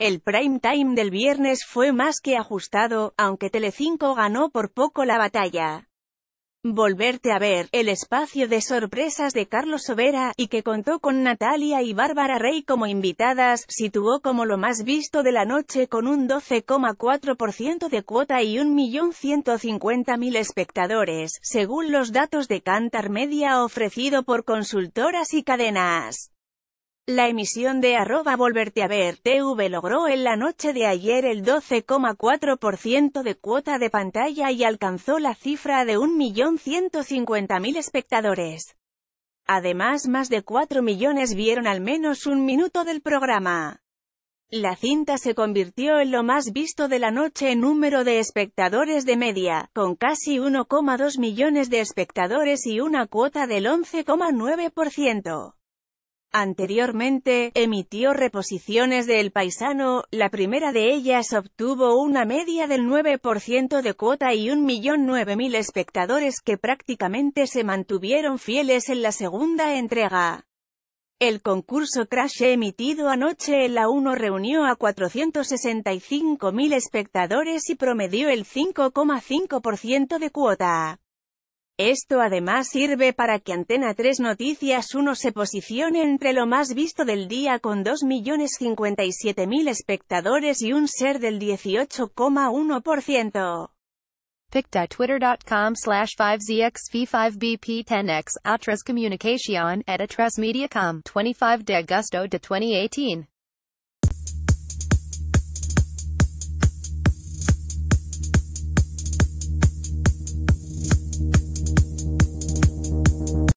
El prime time del viernes fue más que ajustado, aunque Telecinco ganó por poco la batalla. Volverte a ver, el espacio de sorpresas de Carlos Sobera, y que contó con Natalia y Bárbara Rey como invitadas, situó como lo más visto de la noche con un 12,4% de cuota y 1.150.000 espectadores, según los datos de Cantar Media ofrecido por consultoras y cadenas. La emisión de arroba volverte a ver TV logró en la noche de ayer el 12,4% de cuota de pantalla y alcanzó la cifra de 1.150.000 espectadores. Además más de 4 millones vieron al menos un minuto del programa. La cinta se convirtió en lo más visto de la noche en número de espectadores de media, con casi 1,2 millones de espectadores y una cuota del 11,9%. Anteriormente, emitió reposiciones de El Paisano, la primera de ellas obtuvo una media del 9% de cuota y 1.009.000 espectadores que prácticamente se mantuvieron fieles en la segunda entrega. El concurso Crash emitido anoche en la 1 reunió a 465.000 espectadores y promedió el 5,5% de cuota. Esto además sirve para que Antena 3 Noticias 1 se posicione entre lo más visto del día con 2.057.000 espectadores y un ser del 18,1%. Twitter.com slash 5ZXV5BP10X, Media.com, 25 de agosto de 2018.